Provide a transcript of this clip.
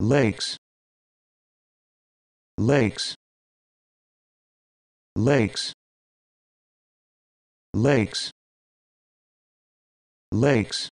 lakes lakes lakes lakes lakes